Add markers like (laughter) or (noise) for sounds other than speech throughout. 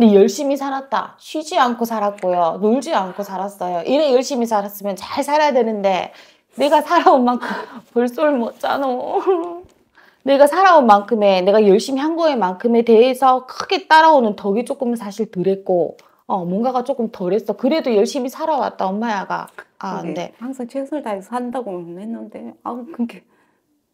근데 열심히 살았다. 쉬지 않고 살았고요. 놀지 않고 살았어요. 이래 열심히 살았으면 잘 살아야 되는데 내가 살아온 만큼 벌써를 못 짜노. 내가 살아온 만큼에 내가 열심히 한 거에 만큼에 대해서 크게 따라오는 덕이 조금 사실 덜했고 어, 뭔가가 조금 덜했어. 그래도 열심히 살아왔다 엄마야가. 아, 네. 항상 최선을 다해서 한다고 했는데 아, 그게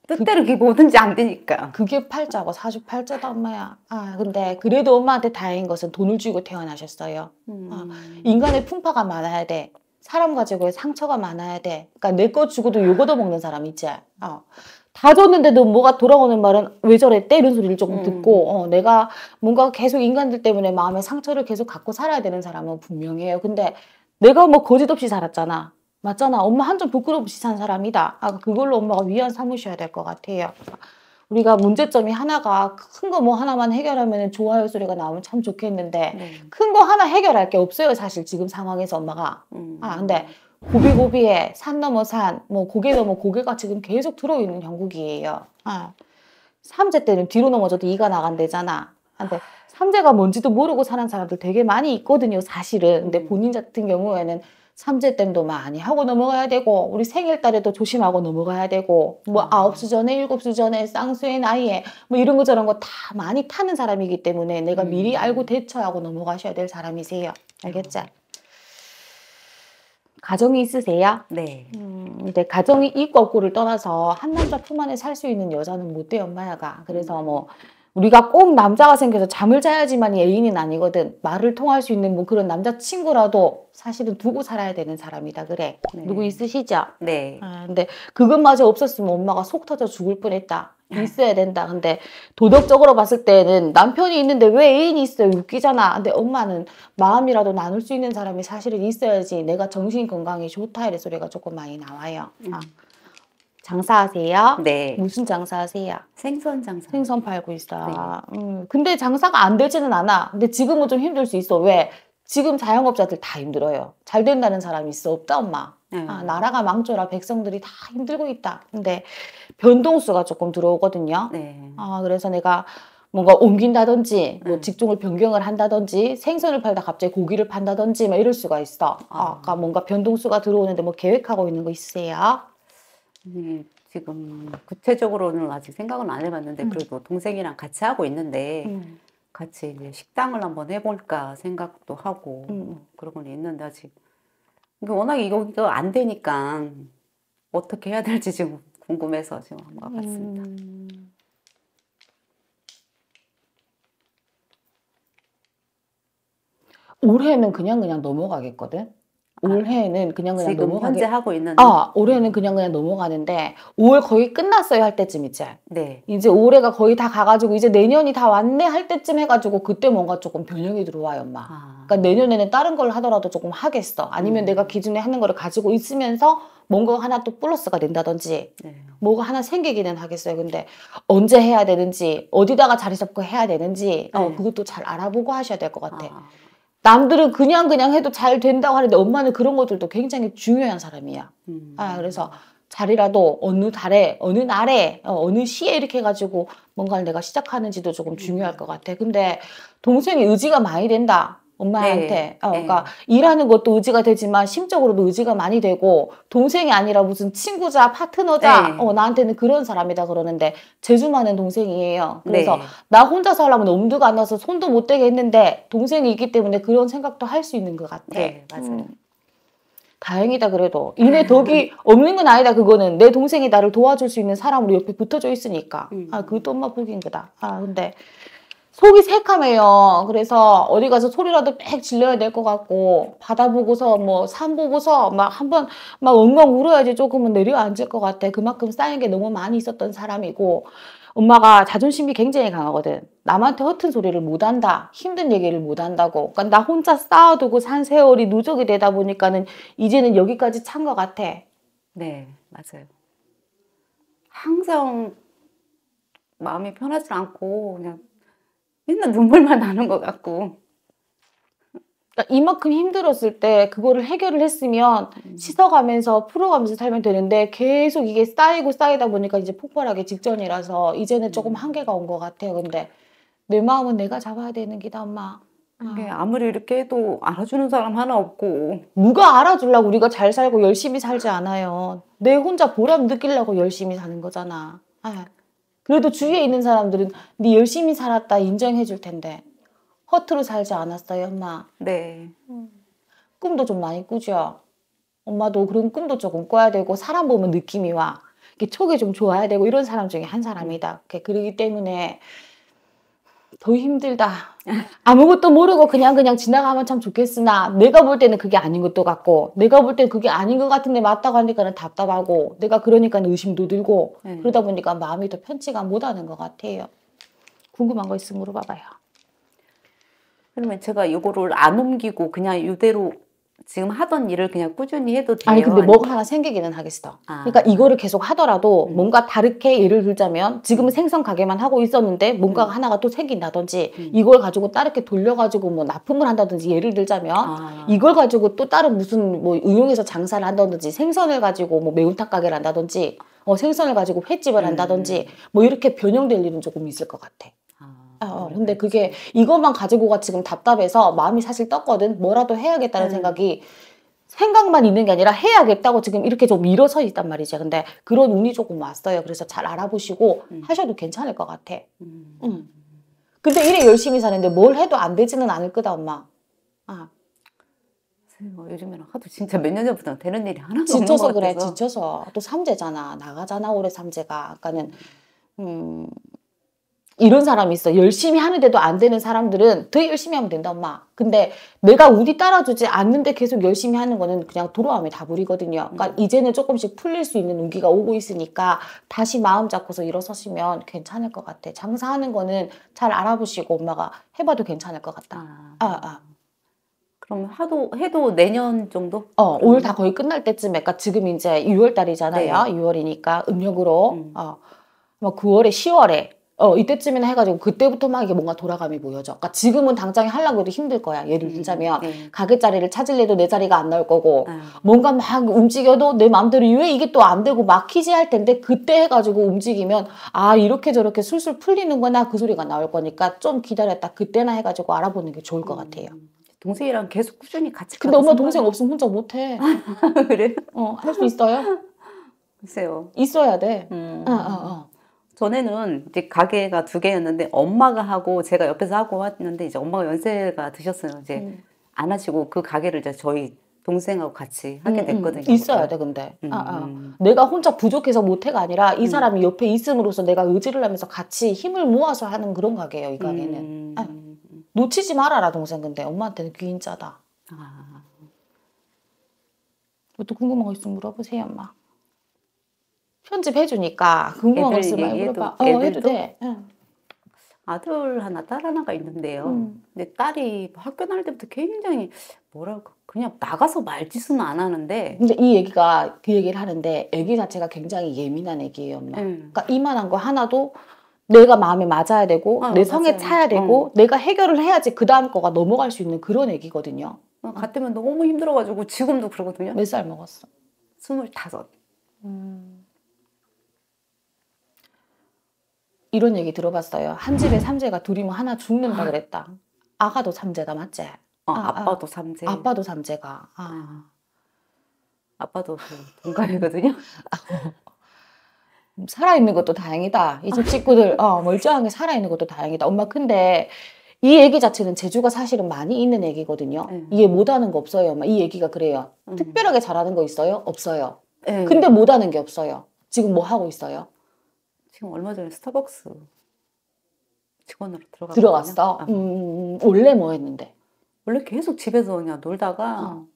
뜻대로 그게 뭐든지 안 되니까. 그게 팔자고 48자다 엄마야. 아 근데 그래도 엄마한테 다행인 것은 돈을 주고 태어나셨어요. 음. 아, 인간의 풍파가 많아야 돼. 사람 가지고 상처가 많아야 돼. 그러니까 내 거 주고도 요거도 먹는 사람 있지. 어. 다 줬는데도 뭐가 돌아오는 말은 왜 저랬대 이런 소리를 조금 음. 듣고 어, 내가 뭔가 계속 인간들 때문에 마음의 상처를 계속 갖고 살아야 되는 사람은 분명해요. 근데 내가 뭐 거짓 없이 살았잖아. 맞잖아. 엄마 한 점 부끄럽이 산 사람이다. 아, 그걸로 엄마가 위안 삼으셔야 될 것 같아요. 우리가 문제점이 하나가 큰 거 뭐 하나만 해결하면 좋아요 소리가 나오면 참 좋겠는데 네. 큰거 하나 해결할 게 없어요. 사실 지금 상황에서 엄마가. 음. 아, 근데 고비고비에 산 넘어 산, 뭐 고개 넘어 고개가 지금 계속 들어있는 형국이에요. 아. 삼재 때는 뒤로 넘어져도 이가 나간대잖아. 아, 근데 삼재가 뭔지도 모르고 사는 사람들 되게 많이 있거든요, 사실은. 근데 음. 본인 같은 경우에는 삼재댐도 많이 하고 넘어가야 되고 우리 생일달에도 조심하고 넘어가야 되고 뭐 음. 아홉 수 전에 일곱 수 전에 쌍수의 나이에 뭐 이런 거 저런 거 다 많이 타는 사람이기 때문에 내가 미리 음. 알고 대처하고 넘어가셔야 될 사람이세요. 알겠죠? 음. 가정이 있으세요? 네. 음, 근데 가정이 이고꾸를 떠나서 한 남자품 안에 살 수 있는 여자는 못 돼, 엄마야가. 그래서 뭐 우리가 꼭 남자가 생겨서 잠을 자야지만 애인은 아니거든. 말을 통할 수 있는 뭐 그런 남자친구라도 사실은 두고 살아야 되는 사람이다 그래. 네. 누구 있으시죠? 네. 아, 근데 그것마저 없었으면 엄마가 속 터져 죽을 뻔했다. 네. 있어야 된다. 근데 도덕적으로 봤을 때는 남편이 있는데 왜 애인이 있어요? 웃기잖아. 근데 엄마는 마음이라도 나눌 수 있는 사람이 사실은 있어야지 내가 정신 건강이 좋다 이래 소리가 조금 많이 나와요. 음. 아. 장사하세요? 네. 무슨 장사하세요? 생선 장사. 생선 팔고 있어. 네. 음, 근데 장사가 안 되지는 않아. 근데 지금은 좀 힘들 수 있어. 왜? 지금 자영업자들 다 힘들어요. 잘 된다는 사람이 있어 없다 엄마. 음. 아, 나라가 망조라 백성들이 다 힘들고 있다. 근데 변동수가 조금 들어오거든요. 네. 아 그래서 내가 뭔가 옮긴다든지 뭐 음. 직종을 변경을 한다든지 생선을 팔다 갑자기 고기를 판다든지 막 이럴 수가 있어. 아. 까 뭔가 변동수가 들어오는데 뭐 계획하고 있는 거 있으세요? 지금 구체적으로는 아직 생각은 안 해봤는데 음. 그래도 동생이랑 같이 하고 있는데 음. 같이 이제 식당을 한번 해볼까 생각도 하고 음. 그런 건 있는데 아직 워낙 이거안 되니까 어떻게 해야 될지 지금 궁금해서 지금 한 것 같습니다. 음. 올해는 그냥 그냥 넘어가겠거든. 아, 올해는 그냥 그냥 지금 넘어가게... 현재 하고 있는 아 올해는 그냥 그냥 넘어가는데 올 거의 끝났어요 할 때쯤 이제 네. 이제 올해가 거의 다 가가지고 이제 내년이 다 왔네 할 때쯤 해가지고 그때 뭔가 조금 변형이 들어와요 엄마 아. 그러니까 내년에는 다른 걸 하더라도 조금 하겠어 아니면 음. 내가 기준에 하는 거를 가지고 있으면서 뭔가 하나 또 플러스가 된다든지 네. 뭐가 하나 생기기는 하겠어요 근데 언제 해야 되는지 어디다가 자리 잡고 해야 되는지 어, 네. 어, 그것도 잘 알아보고 하셔야 될 것 같아 아. 남들은 그냥 그냥 해도 잘 된다고 하는데 엄마는 그런 것들도 굉장히 중요한 사람이야. 음. 아 그래서 자리라도 어느 달에 어느 날에 어, 어느 시에 이렇게 해가지고 뭔가를 내가 시작하는지도 조금 중요할 음. 것 같아. 근데 동생이 의지가 많이 된다. 엄마한테 네. 어, 네. 그러니까 네. 일하는 것도 의지가 되지만 심적으로도 의지가 많이 되고 동생이 아니라 무슨 친구자 파트너자 네. 어, 나한테는 그런 사람이다 그러는데 재주 많은 동생이에요 그래서 네. 나혼자살라면 엄두가 안 나서 손도 못 대게 했는데 동생이 있기 때문에 그런 생각도 할 수 있는 것 같아 네 맞아요 음. 다행이다 그래도 이내 음. 덕이 없는 건 아니다 그거는 내 동생이 나를 도와줄 수 있는 사람으로 옆에 붙어져 있으니까 음. 아그것 도 엄마 복인 거다 아 근데 속이 새카매요. 그래서 어디 가서 소리라도 빽 질러야 될 것 같고 바다 보고서 뭐 산 보고서 막 한번 막 엉엉 울어야지 조금은 내려앉을 것 같아. 그만큼 쌓인 게 너무 많이 있었던 사람이고 엄마가 자존심이 굉장히 강하거든. 남한테 허튼 소리를 못한다. 힘든 얘기를 못한다고. 그러니까 나 혼자 쌓아두고 산 세월이 누적이 되다 보니까는 이제는 여기까지 찬 것 같아. 네, 맞아요. 항상 마음이 편하지 않고 그냥 맨날 눈물만 나는 것 같고. 그러니까 이만큼 힘들었을 때 그거를 해결을 했으면 음. 씻어가면서 풀어가면서 살면 되는데 계속 이게 쌓이고 쌓이다 보니까 이제 폭발하기 직전이라서 이제는 조금 음. 한계가 온 것 같아요. 근데 내 마음은 내가 잡아야 되는 기다 엄마. 아. 이게 아. 아무리 이렇게 해도 알아주는 사람 하나 없고 누가 알아주려고 우리가 잘 살고 열심히 살지 않아요. 내 혼자 보람 느끼려고 열심히 사는 거잖아. 아. 그래도 주위에 있는 사람들은 네 열심히 살았다 인정해 줄 텐데 허투루 살지 않았어요 엄마 네 꿈도 좀 많이 꾸죠 엄마도 그런 꿈도 조금 꿔야 되고 사람 보면 느낌이 와 이게 촉이 좀 좋아야 되고 이런 사람 중에 한 사람이다 그렇기 때문에 더 힘들다. 아무것도 모르고 그냥 그냥 지나가면 참 좋겠으나 내가 볼 때는 그게 아닌 것도 같고 내가 볼 때는 그게 아닌 것 같은데 맞다고 하니까는 답답하고 내가 그러니까 의심도 들고 네. 그러다 보니까 마음이 더 편치가 못하는 것 같아요. 궁금한 거 있으면 물어봐봐요. 그러면 제가 이거를 안 옮기고 그냥 이대로 지금 하던 일을 그냥 꾸준히 해도 돼요? 아니 근데 뭐가 하나 생기기는 하겠어. 아. 그러니까 이거를 계속 하더라도 음. 뭔가 다르게 예를 들자면 지금은 음. 생선 가게만 하고 있었는데 뭔가 음. 하나가 또 생긴다든지 음. 이걸 가지고 다르게 돌려가지고 뭐 납품을 한다든지 예를 들자면 아. 이걸 가지고 또 다른 무슨 뭐 응용해서 장사를 한다든지 생선을 가지고 뭐 매운탕 가게를 한다든지 어, 생선을 가지고 횟집을 음. 한다든지 뭐 이렇게 변형될 일은 조금 있을 것 같아. 아, 어, 근데 그게 이것만 가지고가 지금 답답해서 마음이 사실 떴거든. 뭐라도 해야겠다는 음. 생각이 생각만 있는 게 아니라 해야겠다고 지금 이렇게 좀 밀어서 있단 말이죠. 근데 그런 운이 조금 왔어요. 그래서 잘 알아보시고 음. 하셔도 괜찮을 것 같아. 음. 음. 근데 이래 열심히 사는데 뭘 해도 안 되지는 않을 거다, 엄마. 아. 뭐요즘에 하도 진짜 몇 년 전부터 되는 일이 하나도 없는 것 같아서. 지쳐서. 또 삼재잖아. 나가잖아, 올해 삼재가. 그까는 음, 이런 사람이 있어. 열심히 하는데도 안 되는 사람들은 더 열심히 하면 된다, 엄마. 근데 내가 우리 따라주지 않는데 계속 열심히 하는 거는 그냥 돌아오면 다불이거든요. 그러니까 음. 이제는 조금씩 풀릴 수 있는 운기가 오고 있으니까 다시 마음 잡고서 일어서시면 괜찮을 것 같아. 장사하는 거는 잘 알아보시고 엄마가 해봐도 괜찮을 것 같다. 아, 아. 아. 그럼 하도 해도 내년 정도? 어, 올 다 거의 끝날 때쯤에, 그러니까 지금 이제 6월 달이잖아요. 네. 6월이니까 음력으로 음. 어, 뭐 9월에 10월에 어 이때쯤이나 해가지고 그때부터 막 이게 뭔가 돌아감이 보여져. 그러니까 지금은 당장에 하려고 해도 힘들 거야. 예를 음, 들자면 음, 음. 가게 자리를 찾을래도 내 자리가 안 나올 거고 음. 뭔가 막 움직여도 내 마음대로 왜 이게 또 안 되고 막히지 할 텐데 그때 해가지고 움직이면 아 이렇게 저렇게 술술 풀리는구나 그 소리가 나올 거니까 좀 기다렸다 그때나 해가지고 알아보는 게 좋을 것 음. 같아요. 동생이랑 계속 꾸준히 같이. 근데 엄마 동생 없으면 혼자 못해. (laughs) 그래? 어할 수 있어요? 글쎄요. 있어야 돼. 음. 어, 어, 어. 전에는 이제 가게가 두 개였는데 엄마가 하고 제가 옆에서 하고 왔는데 이제 엄마가 연세가 드셨어요. 이제 음. 안 하시고 그 가게를 이제 저희 동생하고 같이 음, 하게 음. 됐거든요. 있어야 돼 근데. 음. 아, 아. 음. 내가 혼자 부족해서 못해가 아니라 이 사람이 옆에 있음으로써 내가 의지를 하면서 같이 힘을 모아서 하는 그런 가게예요. 이 가게는. 아, 놓치지 말아라 동생 근데 엄마한테는 귀인 짜다. 아. 뭐 또 궁금한 거 있으면 물어보세요 엄마. 편집해주니까 궁금한 거 있으면 물어봐. 어, 해도 돼. 아들 하나, 딸 하나가 있는데요. 음. 근데 딸이 학교 다 때부터 굉장히 뭐랄까 그냥 나가서 말짓은 안 하는데. 근데 이 얘기가 그 얘기를 하는데 애기 자체가 굉장히 예민한 애기예요, 엄마. 음. 그러니까 이만한 거 하나도 내가 마음에 맞아야 되고 아, 내 맞아요. 차야 되고 어. 내가 해결을 해야지 그 다음 거가 넘어갈 수 있는 그런 애기거든요. 어, 같으면 너무 힘들어가지고 지금도 그러거든요. 몇 살 먹었어? 스물다섯. 음. 이런 얘기 들어봤어요. 한 집에 음. 삼재가 둘이면 뭐 하나 죽는다 아. 그랬다. 아가도 삼재다 맞지? 어, 아, 아, 아빠도 삼재. 아빠도 삼재가. 아. 아빠도 그 동갑이거든요. (laughs) 살아있는 것도 다행이다. 이 집 식구들 어, 멀쩡하게 살아있는 것도 다행이다. 엄마 근데 이 얘기 자체는 재주가 사실은 많이 있는 얘기거든요. 네. 이해 못하는 거 없어요. 엄마. 이 얘기가 그래요. 음. 특별하게 잘하는 거 있어요? 없어요. 네. 근데 못하는 게 없어요. 지금 뭐 하고 있어요? 지금 얼마 전에 스타벅스 직원으로 들어갔 들어갔어? 아. 음, 음, 음, 원래 뭐 했는데? 원래 계속 집에서 그냥 놀다가 어.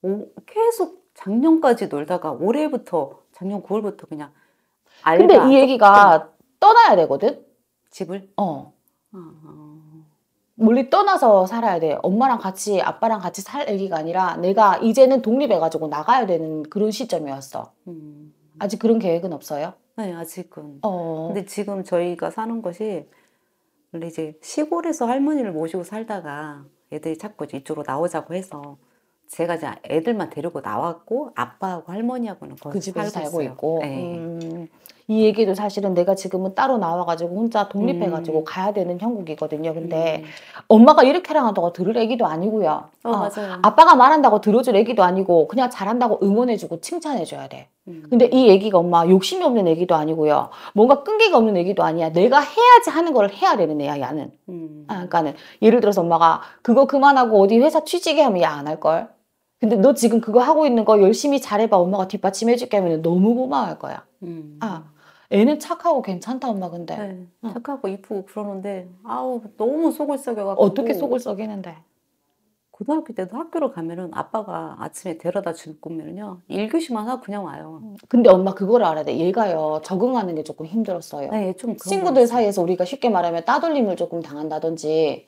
오, 계속 작년까지 놀다가 올해부터 작년 9월부터 그냥 알바. 근데 이 얘기가 떠나야 되거든? 집을? 어. 아. 멀리 떠나서 살아야 돼. 엄마랑 같이 아빠랑 같이 살 얘기가 아니라 내가 이제는 독립해가지고 나가야 되는 그런 시점이었어. 음. 아직 그런 계획은 없어요? 네, 아직은. 어. 근데 지금 저희가 사는 것이 원래 이제 시골에서 할머니를 모시고 살다가 애들이 자꾸 이쪽으로 나오자고 해서 제가 이제 애들만 데리고 나왔고 아빠하고 할머니하고는 거의 그 집에서 살고 있고 네. 음. 이 얘기도 사실은 내가 지금은 따로 나와가지고 혼자 독립해가지고 음. 가야 되는 형국이거든요. 근데 음. 엄마가 이렇게 하라고 들을 애기도 아니고요. 어, 어, 맞아요. 아빠가 말한다고 들어줄 애기도 아니고 그냥 잘한다고 응원해주고 칭찬해줘야 돼. 음. 근데 이 애기가 엄마 욕심이 없는 애기도 아니고요. 뭔가 끈기가 없는 애기도 아니야. 내가 해야지 하는 걸 해야 되는 애야, 야는. 음. 아, 그러니까는 예를 들어서 엄마가 그거 그만하고 어디 회사 취직해 하면 야 안 할걸. 근데 너 지금 그거 하고 있는 거 열심히 잘해봐 엄마가 뒷받침해줄게 하면 너무 고마워할 거야. 음. 아 애는 착하고 괜찮다 엄마 근데 네, 응. 착하고 이쁘고 그러는데 아우 너무 속을 썩여가지고 어떻게 속을 썩이는데 고등학교 때도 학교를 가면은 아빠가 아침에 데려다 주는 거면요 일교시만 하고 그냥 와요. 근데 엄마 그걸 알아야 돼. 얘가요 적응하는 게 조금 힘들었어요. 네, 좀 친구들 사이에서 우리가 쉽게 말하면 따돌림을 조금 당한다든지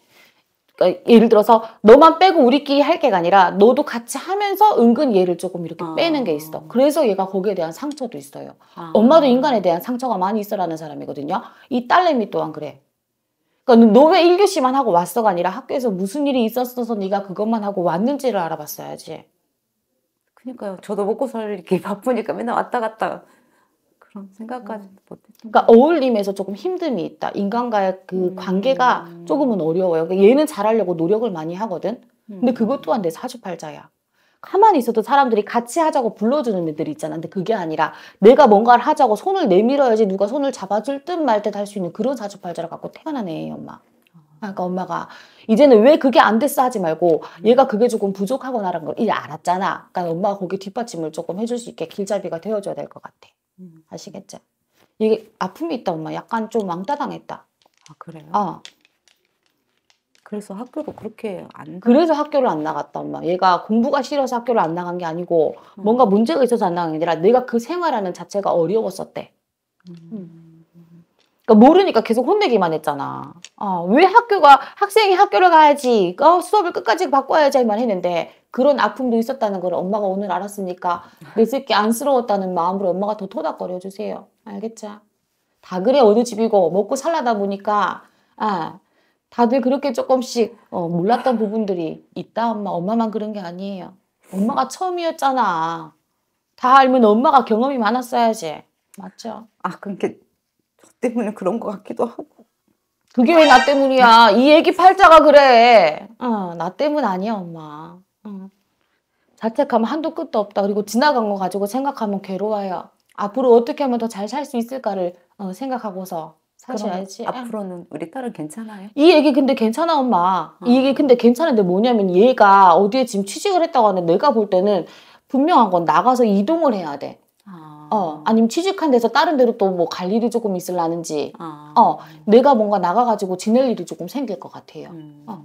어, 예를 들어서 너만 빼고 우리끼리 할 게 아니라 너도 같이 하면서 은근 얘를 조금 이렇게 아. 빼는 게 있어. 그래서 얘가 거기에 대한 상처도 있어요. 아. 엄마도 인간에 대한 상처가 많이 있어라는 사람이거든요. 이 딸내미 또한 그래. 그러니까 너왜 1교시만 하고 왔어가 아니라 학교에서 무슨 일이 있었어서 네가 그것만 하고 왔는지를 알아봤어야지. 그러니까요. 저도 먹고 살기 바쁘니까 맨날 왔다 갔다 그런 생각까지 음. 못했어 그러니까 어울림에서 조금 힘듦이 있다. 인간과의 그 음. 관계가 조금은 어려워요. 그러니까 얘는 잘하려고 노력을 많이 하거든. 근데 음. 그것 또한 내 사주팔자야. 가만히 있어도 사람들이 같이 하자고 불러주는 애들이 있잖아. 근데 그게 아니라 내가 뭔가를 하자고 손을 내밀어야지 누가 손을 잡아줄 듯 말 듯 할 수 있는 그런 사주팔자를 갖고 태어난 애예요, 엄마. 아. 그러니까 엄마가 이제는 왜 그게 안 됐어 하지 말고 음. 얘가 그게 조금 부족하거나라는 걸 이제 알았잖아. 그러니까 엄마가 거기 뒷받침을 조금 해줄 수 있게 길잡이가 되어줘야 될 것 같아. 음. 아시겠죠? 이게 아픔이 있다 엄마 약간 좀 왕따당했다. 아 그래요? 어. 그래서 학교도 그렇게 안 그래서 학교를 안 나갔다 엄마 얘가 공부가 싫어서 학교를 안 나간 게 아니고 음. 뭔가 문제가 있어서 안 나간 게 아니라 내가 그 생활하는 자체가 어려웠었대 음. 음. 그러니까 모르니까 계속 혼내기만 했잖아. 어, 왜 학교가 학생이 학교를 가야지, 어, 수업을 끝까지 바꿔야지 만 했는데 그런 아픔도 있었다는 걸 엄마가 오늘 알았으니까 내 새끼 안쓰러웠다는 마음으로 엄마가 더 토닥거려 주세요. 알겠죠? 다 그래 어느 집이고 먹고 살라다 보니까 아 다들 그렇게 조금씩 어, 몰랐던 부분들이 있다 엄마 엄마만 그런 게 아니에요. 엄마가 처음이었잖아. 다 알면 엄마가 경험이 많았어야지. 맞죠? 아 그렇게 그러니까 때문에 그런 것 같기도 하고. 그게 왜 나 때문이야? 이 얘기 팔자가 그래. 어, 나 때문 아니야, 엄마. 어. 자책하면 한도 끝도 없다. 그리고 지나간 거 가지고 생각하면 괴로워요. 앞으로 어떻게 하면 더 잘 살 수 있을까를 어, 생각하고서 사셔야지. 앞으로는 우리 딸은 괜찮아요? 이 얘기 근데 괜찮아 엄마. 어. 이 얘기 근데 괜찮은데 뭐냐면 얘가 어디에 지금 취직을 했다고 하는데 내가 볼 때는 분명한 건 나가서 이동을 해야 돼. 어, 아니면 취직한 데서 다른 데로 또 뭐 갈 일이 조금 있을라는지, 아. 어, 내가 뭔가 나가가지고 지낼 일이 조금 생길 것 같아요. 음. 어.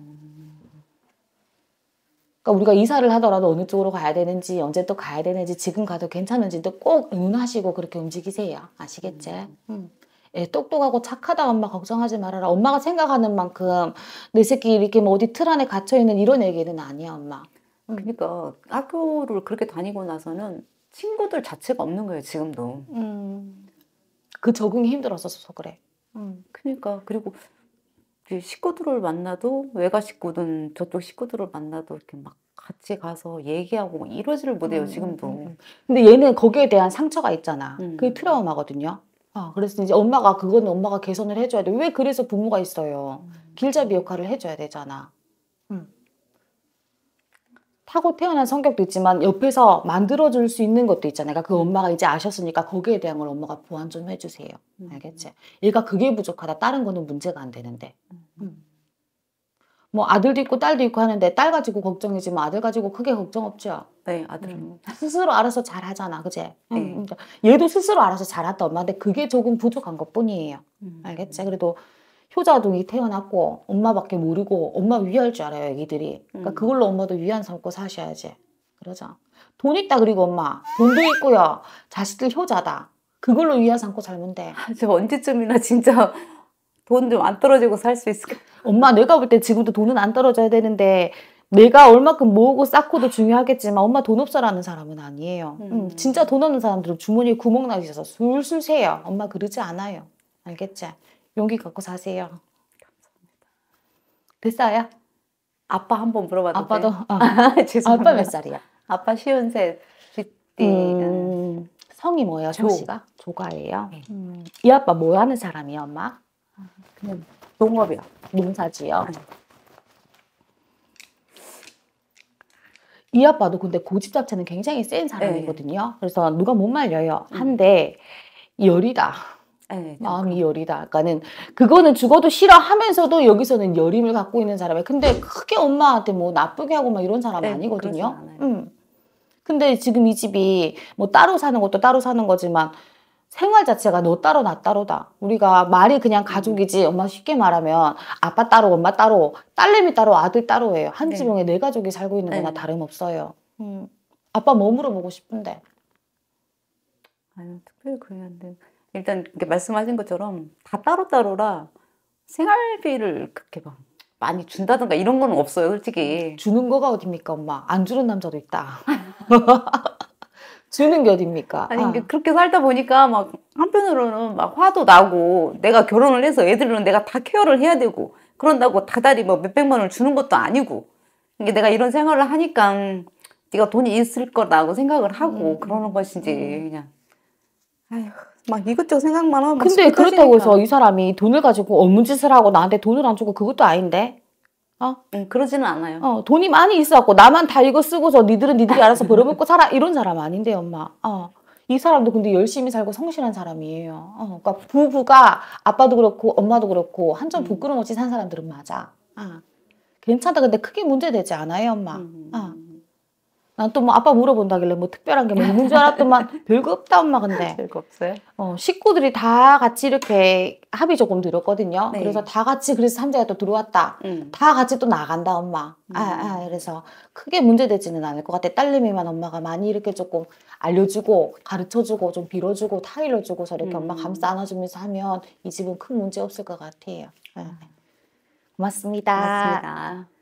그러니까 우리가 이사를 하더라도 어느 쪽으로 가야 되는지, 언제 또 가야 되는지, 지금 가도 괜찮은지도 꼭 응하시고 그렇게 움직이세요. 아시겠지? 음. 음. 예, 똑똑하고 착하다 엄마 걱정하지 말아라. 엄마가 생각하는 만큼 내 새끼 이렇게 뭐 어디 틀 안에 갇혀 있는 이런 얘기는 아니야 엄마. 음. 그러니까 학교를 그렇게 다니고 나서는 친구들 자체가 없는 거예요 지금도. 음. 그 적응이 힘들어서 었 그래. 음. 그러니까 그리고 식구들을 만나도 외가 식구든 저쪽 식구들을 만나도 이렇게 막 같이 가서 얘기하고 이러지를 못해요 음, 음 지금도. 음, 음. 근데 얘는 거기에 대한 상처가 있잖아. 음. 그게 트라우마거든요. 아 그래서 이제 엄마가 그거는 엄마가 개선을 해줘야 돼. 왜 그래서 부모가 있어요. 길잡이 역할을 해줘야 되잖아. 타고 태어난 성격도 있지만 옆에서 만들어줄 수 있는 것도 있잖아요. 그러니까 그 엄마가 이제 아셨으니까 거기에 대한 걸 엄마가 보완 좀 해주세요. 음. 알겠지? 얘가 그게 부족하다. 다른 거는 문제가 안 되는데. 음. 음. 뭐 아들도 있고 딸도 있고 하는데 딸 가지고 걱정이지 만 뭐 아들 가지고 크게 걱정 없죠. 네, 아들은 음. 스스로 알아서 잘 하잖아, 그제? 네. 음, 그러니까 얘도 스스로 알아서 잘한다 엄마한테 그게 조금 부족한 것뿐이에요. 음. 알겠지? 그래도 효자동이 태어났고 엄마밖에 모르고 엄마 위할 줄 알아요 애기들이 그러니까 음. 그걸로 엄마도 위안 삼고 사셔야지 그러자 돈 있다 그리고 엄마 돈도 있고요 자식들 효자다 그걸로 위안 삼고 살면 돼저 아, 언제쯤이나 진짜 돈 좀 안 떨어지고 살 수 있을까 엄마 내가 볼 때 지금도 돈은 안 떨어져야 되는데 내가 얼마큼 모으고 쌓고도 중요하겠지만 엄마 돈 없어라는 사람은 아니에요. 음. 음, 진짜 돈 없는 사람들은 주머니에 구멍 나기 서 술술 세요. 엄마 그러지 않아요. 알겠지? 용기 갖고 사세요. 감사합니다. 됐어요? 아빠 한번 물어봐도 아빠도 돼요? 어. (laughs) 아빠 몇 살이야? 아빠 쉬운 셋. 띠는 음, 성이 뭐예요, 조 씨가? 조가예요. 네. 음, 이 아빠 뭐 하는 사람이에 엄마? 그냥 농업이요. 농사지요. 네. 이 아빠도 근데 고집 자체는 굉장히 센 사람이거든요. 네. 그래서 누가 못 말려요. 음. 한데 열이다. 네, 마음이 여리다. 그까는 그거는 죽어도 싫어하면서도 여기서는 여림을 갖고 있는 사람이 근데 크게 엄마한테 뭐 나쁘게 하고 막 이런 사람 네, 뭐 아니거든요. 음. 근데 지금 이 집이 뭐 따로 사는 것도 따로 사는 거지만 생활 자체가 너 따로 나 따로다. 우리가 말이 그냥 가족이지 엄마 쉽게 말하면 아빠 따로 엄마 따로 딸내미 따로 아들 따로예요. 한 네. 지붕에 네. 가족이 살고 있는 거나 네. 다름없어요. 음. 아빠 머물어 보고 싶은데. 아유 특별히 그게 안 돼. 일단 말씀하신 것처럼 다 따로따로라 생활비를 그렇게 막 많이 준다든가 이런 건 없어요, 솔직히. 주는 거가 어딥니까, 엄마? 안 주는 남자도 있다. (laughs) 주는 게 어딥니까? 아니, 아. 그렇게 살다 보니까 막 한편으로는 막 화도 나고 내가 결혼을 해서 애들은 내가 다 케어를 해야 되고 그런다고 다달이 뭐 몇백만 원을 주는 것도 아니고 이게 내가 이런 생활을 하니까 네가 돈이 있을 거라고 생각을 하고 음. 그러는 것인지 음. 그냥 아휴 막 이것저것 생각만 하고 근데 그렇다고 해서 이 사람이 돈을 가지고 없는 짓을 하고 나한테 돈을 안 주고 그것도 아닌데 어? 응, 네, 그러지는 않아요. 어, 돈이 많이 있어갖고 나만 다 이거 쓰고서 니들은 니들이 알아서 벌어먹고 살아 이런 사람 아닌데 엄마. 어. 이 사람도 근데 열심히 살고 성실한 사람이에요. 어, 그러니까 부부가 아빠도 그렇고 엄마도 그렇고 한점 음. 부끄럼 없이 산 사람들은 맞아. 아, 괜찮다. 근데 크게 문제되지 않아요, 엄마. 아, 난또뭐 아, 아빠 물어본다길래 뭐 특별한 게뭐 있는 줄 알았더만 (laughs) 별거 없다 엄마 근데. 별거 없어요? 어, 식구들이 다 같이 이렇게 합의 조금 들었거든요. 네. 그래서 다 같이 그래서 삼자가 또 들어왔다. 음. 다 같이 또 나간다 엄마. 음. 아, 아 그래서 크게 문제되지는 않을 것 같아. 딸내미만 엄마가 많이 이렇게 조금 알려주고 가르쳐주고 좀 빌어주고 타일러주고서 이렇게 음. 엄마 감싸 안아주면서 하면 이 집은 큰 문제 없을 것 같아요. 네. 고맙습니다. 고맙습니다.